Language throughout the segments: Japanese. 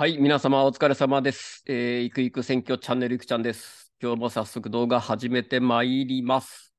はい、皆様お疲れ様です。えー、いくいく選挙チャンネルいくちゃんです。今日も早速動画始めてまいります。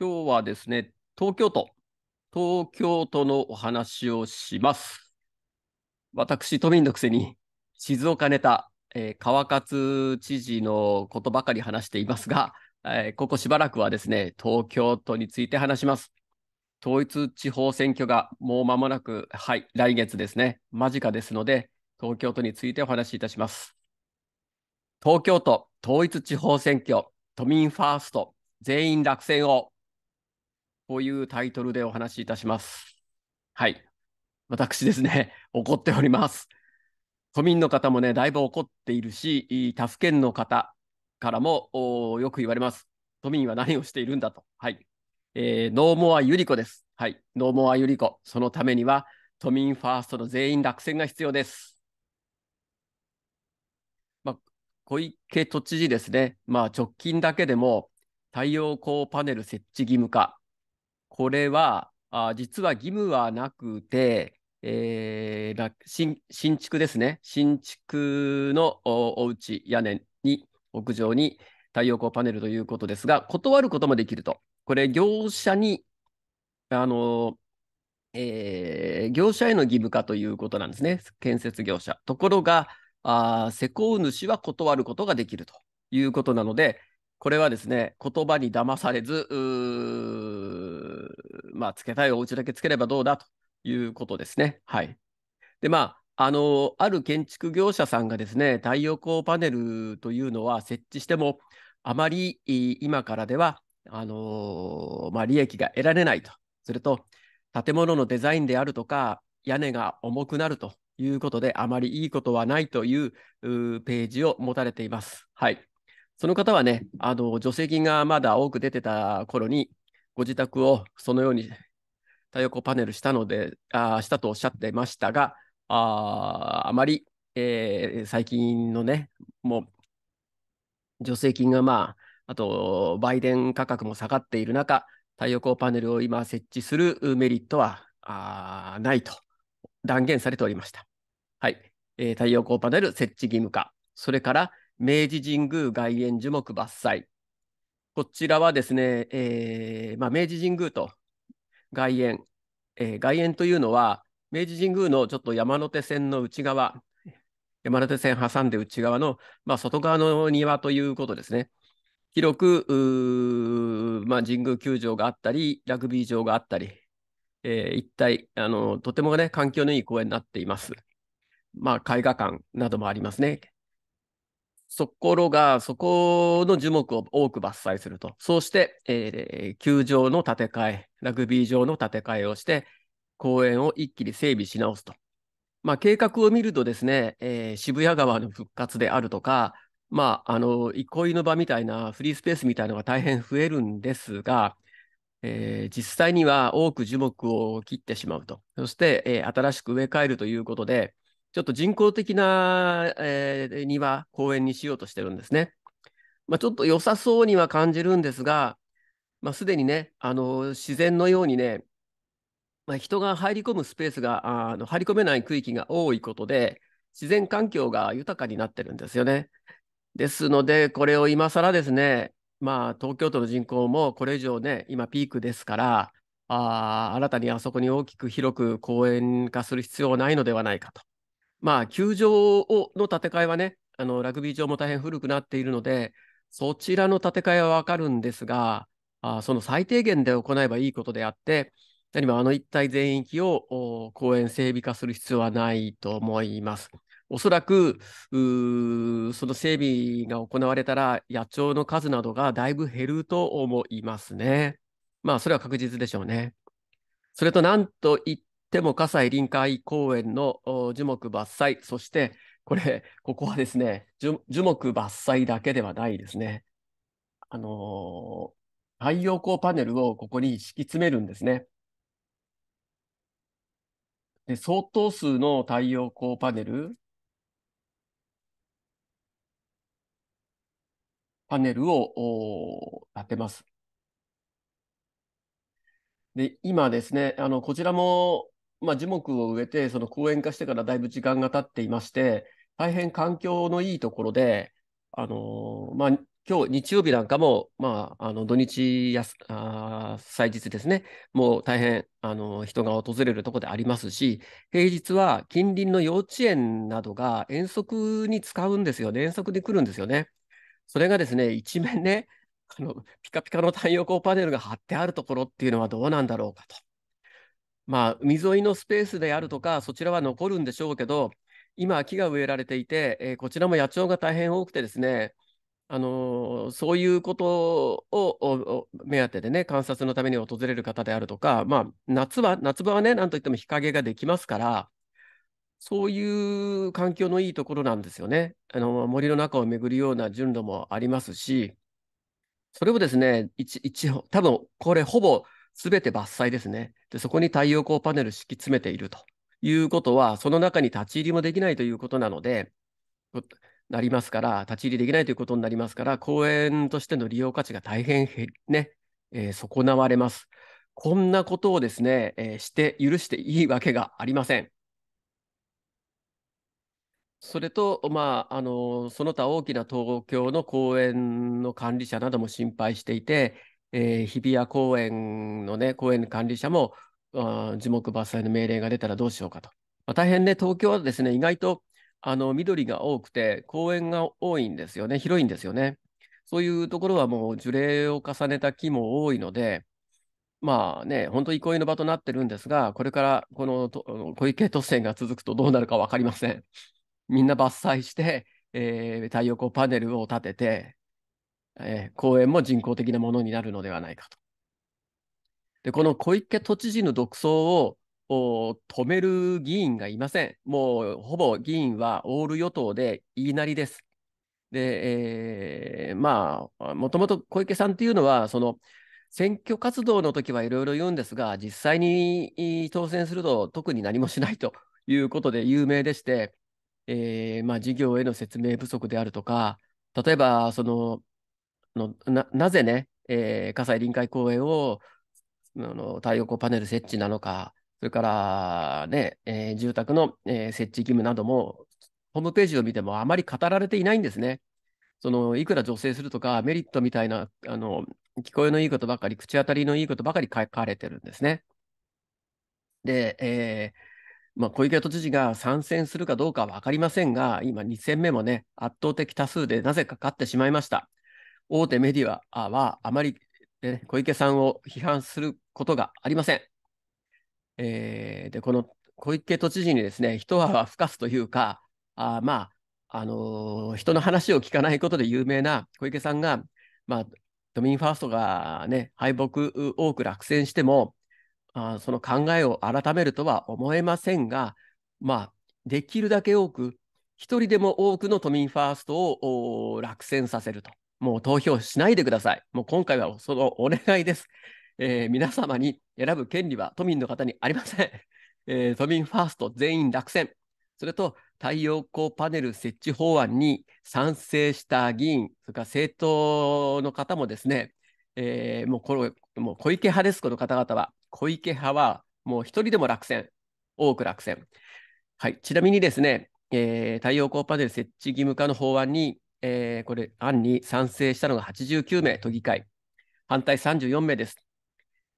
今日はですね、東京都、東京都のお話をします。私、都民のくせに静岡ネタ、えー、川勝知事のことばかり話していますが、えー、ここしばらくはですね、東京都について話します。統一地方選挙がもう間もなく、はい、来月ですね、間近ですので、東京都についてお話しいたします。東京都統一地方選挙、都民ファースト、全員落選を、こういうタイトルでお話しいたします。はい。私ですね、怒っております。都民の方もね、だいぶ怒っているし、他府県の方からもよく言われます。都民は何をしているんだと。はい。えー、ノーモアユリコです。はい。ノーモアユリコ。そのためには、都民ファーストの全員落選が必要です。小池都知事ですね、まあ、直近だけでも太陽光パネル設置義務化、これはあ実は義務はなくて、えー、新新築ですね、新築のおお家屋根に、屋上に太陽光パネルということですが、断ることもできると。これ、業者に、あのえー、業者への義務化ということなんですね、建設業者。ところが、あ施工主は断ることができるということなので、これはですね、言葉に騙されず、まあ、つけたいお家だけつければどうだということですね。はい。で、まあ、あの、ある建築業者さんがですね、太陽光パネルというのは設置しても、あまり今からでは、あのまあ、利益が得られないと。すると、建物のデザインであるとか、屋根が重くなるということで、あまりいいことはないというページを持たれています。はい。その方はね、あの助成金がまだ多く出てた頃に、ご自宅をそのように太陽光パネルしたので、あしたとおっしゃってましたが、ああまり、えー、最近のね、もう助成金がまあ、あと売電価格も下がっている中、太陽光パネルを今設置するメリットはあないと断言されておりました。はい、えー、太陽光パネル設置義務化、それから明治神宮外苑樹木伐採。こちらはですね、えーまあ、明治神宮と外苑、えー、外苑というのは、明治神宮のちょっと山手線の内側、山手線挟んで内側の、まあ、外側の庭ということですね。広く、まあ、神宮球場があったり、ラグビー場があったり、えー、一体あのとても、ね、環境のいい公園になっています。まあ、絵画館などもありますね。ところが、そこの樹木を多く伐採すると。そうして、えー、球場の建て替え、ラグビー場の建て替えをして、公園を一気に整備し直すと。まあ、計画を見るとですね、えー、渋谷川の復活であるとか、まあ、あの、憩いの場みたいな、フリースペースみたいなのが大変増えるんですが、えー、実際には多く樹木を切ってしまうと。そして、えー、新しく植え替えるということで、ちょっと人工的な、えー、庭、公園にしようとしてるんですね。まあ、ちょっと良さそうには感じるんですが、まあ、すでにね、あの自然のようにね、まあ、人が入り込むスペースがあの入り込めない区域が多いことで、自然環境が豊かになってるんですよね。ですので、これを今更ですね、まあ、東京都の人口もこれ以上ね、今ピークですから、あ新たにあそこに大きく広く公園化する必要はないのではないかと。まあ、球場をの建て替えはね、あのラグビー場も大変古くなっているので、そちらの建て替えはわかるんですが、あその最低限で行えばいいことであって、何もあの一帯全域を公園整備化する必要はないと思います。おそらく、その整備が行われたら、野鳥の数などがだいぶ減ると思いますね。まあ、それは確実でしょうね。それと、なんといっでも葛西臨海公園の樹木伐採、そしてこれ、ここはですね樹、樹木伐採だけではないですね。あのー、太陽光パネルをここに敷き詰めるんですね。で、相当数の太陽光パネル、パネルを立てます。で、今ですね、あの、こちらもまあ、樹木を植えて、その公園化してからだいぶ時間が経っていまして、大変環境のいいところで、あのまあ、今日日曜日なんかも、まあ、あの土日やあ祭日ですね、もう大変あの人が訪れるところでありますし、平日は近隣の幼稚園などが遠足に使うんですよね、遠足で来るんですよね。それがですね、一面ね、あのピカピカの太陽光パネルが貼ってあるところっていうのはどうなんだろうかと。まあ、海沿いのスペースであるとか、そちらは残るんでしょうけど、今、木が植えられていて、えー、こちらも野鳥が大変多くてですね、あのー、そういうことを目当てでね、観察のために訪れる方であるとか、まあ、夏は、夏場はね、なんといっても日陰ができますから、そういう環境のいいところなんですよね。あの森の中を巡るような順路もありますし、それをですね、一一多分これ、ほぼすべて伐採ですね。で、そこに太陽光パネル敷き詰めているということは、その中に立ち入りもできないということなので、なりますから、立ち入りできないということになりますから、公園としての利用価値が大変ね、えー、損なわれます。こんなことをですね、えー、して許していいわけがありません。それと、まあ、あのその他大きな東京の公園の管理者なども心配していて、えー、日比谷公園のね、公園管理者も、樹木伐採の命令が出たらどうしようかと。まあ、大変ね、東京はですね、意外とあの緑が多くて、公園が多いんですよね、広いんですよね。そういうところはもう樹齢を重ねた木も多いので、まあね、本当憩いの場となってるんですが、これからこの小池都政が続くとどうなるか分かりません。みんな伐採して、えー、太陽光パネルを立てて、えー、公園も人工的なものになるのではないかと。で、この小池都知事の独走を止める議員がいません。もうほぼ議員はオール与党で言いなりです。で、えー、まあ、もともと小池さんっていうのは、その選挙活動の時はいろいろ言うんですが、実際に当選すると特に何もしないということで有名でして、えーまあ、事業への説明不足であるとか、例えばそののななぜね、えー、葛西臨海公園をあの太陽光パネル設置なのか、それからね、えー、住宅の、えー、設置義務なども、ホームページを見てもあまり語られていないんですね。そのいくら助成するとか、メリットみたいなあの聞こえのいいことばかり、口当たりのいいことばかり書かれてるんですね。で、えー、まあ、小池都知事が参戦するかどうかは分かりませんが、今、2戦目もね、圧倒的多数でなぜか勝ってしまいました。大手メディアはあまり、ね、小池さんを批判することがありません。えー、で、この小池都知事にですね、一泡吹かすというか、あまあ、あのー、人の話を聞かないことで有名な小池さんが、まあ、都民ファーストがね、敗北多く落選しても、あその考えを改めるとは思えませんが、まあ、できるだけ多く、一人でも多くの都民ファーストを落選させると。もう投票しないでください。もう今回はそのお願いです。えー、皆様に選ぶ権利は都民の方にありません。えー、都民ファースト全員落選。それと太陽光パネル設置法案に賛成した議員、それから政党の方もですね、えー、もうこれもう小池派です、この方々は。小池派はもう一人でも落選、多く落選。はい、ちなみにですね、えー、太陽光パネル設置義務化の法案にえー、これ、案に賛成したのが89名、都議会、反対34名です。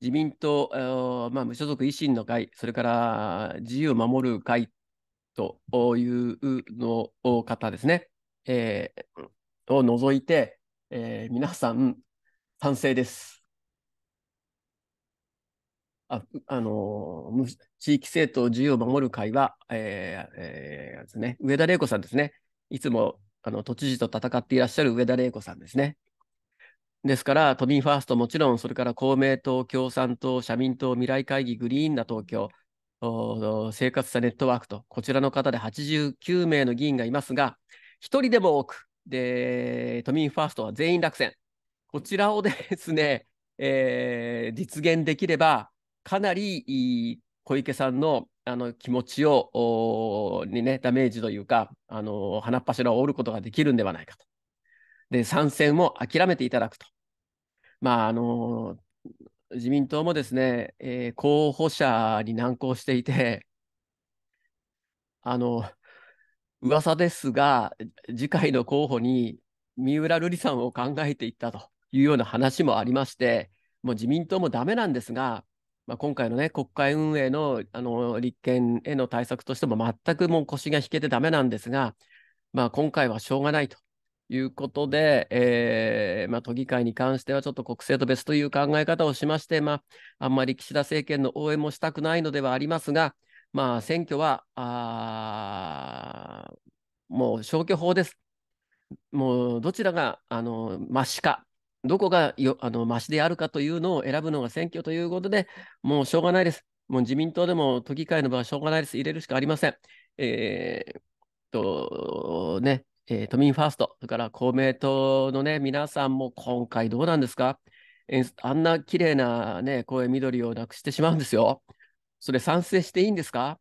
自民党、まあ、無所属維新の会、それから自由を守る会というの方ですね、えー、を除いて、えー、皆さん賛成です。ああの地域政党自由を守る会は、えーえーですね、上田玲子さんですね、いつもあの、都知事と戦っていらっしゃる上田玲子さんですね。ですから、都民ファーストもちろん、それから公明党、共産党、社民党、未来会議、グリーンな東京、生活者ネットワークと、こちらの方で89名の議員がいますが、1人でも多く、で、都民ファーストは全員落選。こちらをですね、えー、実現できれば、かなり小池さんのあの気持ちをにね、ダメージというか、あの花っ柱を折ることができるんではないかと。で、参戦を諦めていただくと。まああの自民党もですね、えー、候補者に難航していて、あの噂ですが、次回の候補に三浦瑠麗さんを考えていったというような話もありまして、もう自民党もダメなんですが、まあ、今回のね、国会運営のあの立憲への対策としても、全くもう腰が引けてだめなんですが、まあ、今回はしょうがないということで、えーまあ、都議会に関しては、ちょっと国政と別という考え方をしまして、まあ、あんまり岸田政権の応援もしたくないのではありますが、まあ、選挙はあもう消去法です。もうどちらがあのマシかどこがよあのマシであるかというのを選ぶのが選挙ということで、もうしょうがないです。もう自民党でも都議会の場はしょうがないです。入れるしかありません。えー、と、ね、えー、都民ファースト、それから公明党のね、皆さんも今回どうなんですかあんな綺麗なね、公園緑をなくしてしまうんですよ。それ賛成していいんですか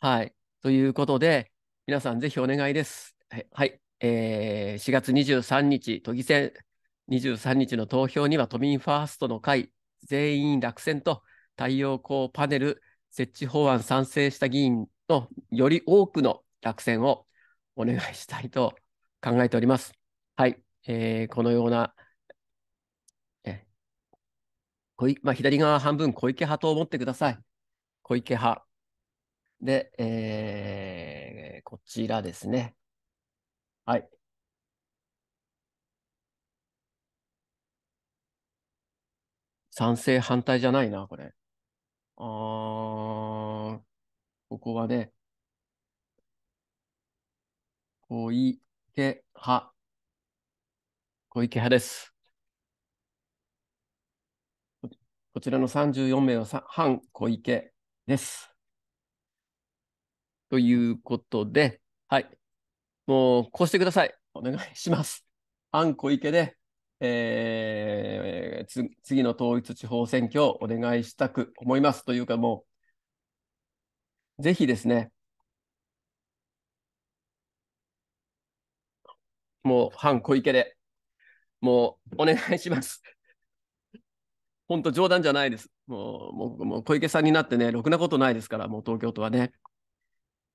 はい。ということで、皆さんぜひお願いです。はい。はい、えー、4月23日、都議選23日の投票には都民ファーストの会全員落選と太陽光パネル設置法案賛成した議員のより多くの落選をお願いしたいと考えております。はい、えー、このような、えまあ、左側半分小池派と思ってください。小池派。で、えー、こちらですね。はい、賛成反対じゃないな、これ。あー、ここはね、小池派。小池派です。こちらの34名は反小池です。ということで、はい。もう、こうしてください。お願いします。反小池でえー、次の統一地方選挙をお願いしたく思いますというか、もう、ぜひですね、もう反小池で、もうお願いします。本当冗談じゃないです。もう、もう、もう小池さんになってね、ろくなことないですから、もう東京都はね。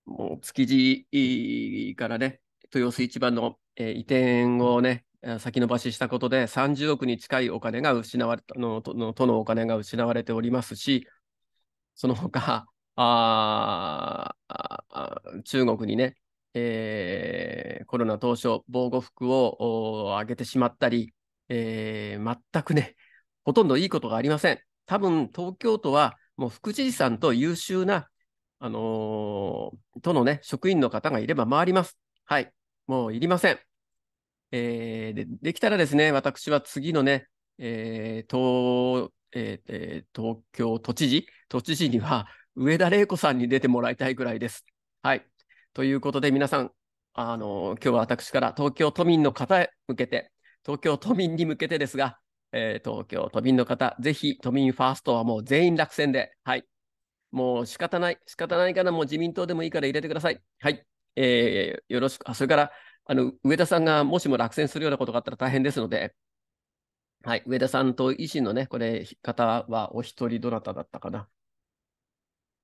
もう築地からね、豊洲一番の、えー、移転をね、先延ばししたことで30億に近いお金が失われたのとののお金が失われておりますし、その他、あ中国にね、えー、コロナ当初、防護服を上げてしまったり、えー、全くね、ほとんどいいことがありません。多分東京都はもう副知事さんと優秀な、あのー、都のね、職員の方がいれば回ります。はい、もういりません。えー、でできたらですね、私は次のね、えー東えー、東京都知事、都知事には上田玲子さんに出てもらいたいぐらいです。はい。ということで皆さん、あの今日は私から東京都民の方へ向けて、東京都民に向けてですが、えー、東京都民の方、ぜひ都民ファーストはもう全員落選で、はい。もう仕方ない、仕方ないからもう自民党でもいいから入れてください。はい。えー、よろしく、あそれから、あの、上田さんがもしも落選するようなことがあったら大変ですので、はい、上田さんと維新のね、これ、方はお一人どなただったかな。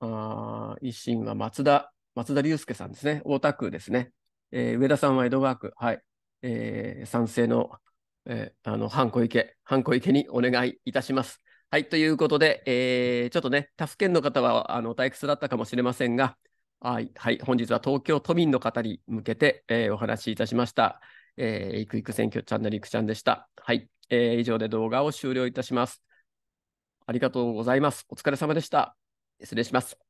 あ維新は松田、松田龍介さんですね。大田区ですね。えー、上田さんは江戸川区。はい。えー、賛成の、えー、あの、半小池、半小池にお願いいたします。はい、ということで、えー、ちょっとね、他府県の方はあの退屈だったかもしれませんが、はい、はい、本日は東京都民の方に向けて、えー、お話しいたしました。えー、いくいく選挙チャンネルいくちゃんでした。はい、えー、以上で動画を終了いたします。ありがとうございます。お疲れ様でした。失礼します。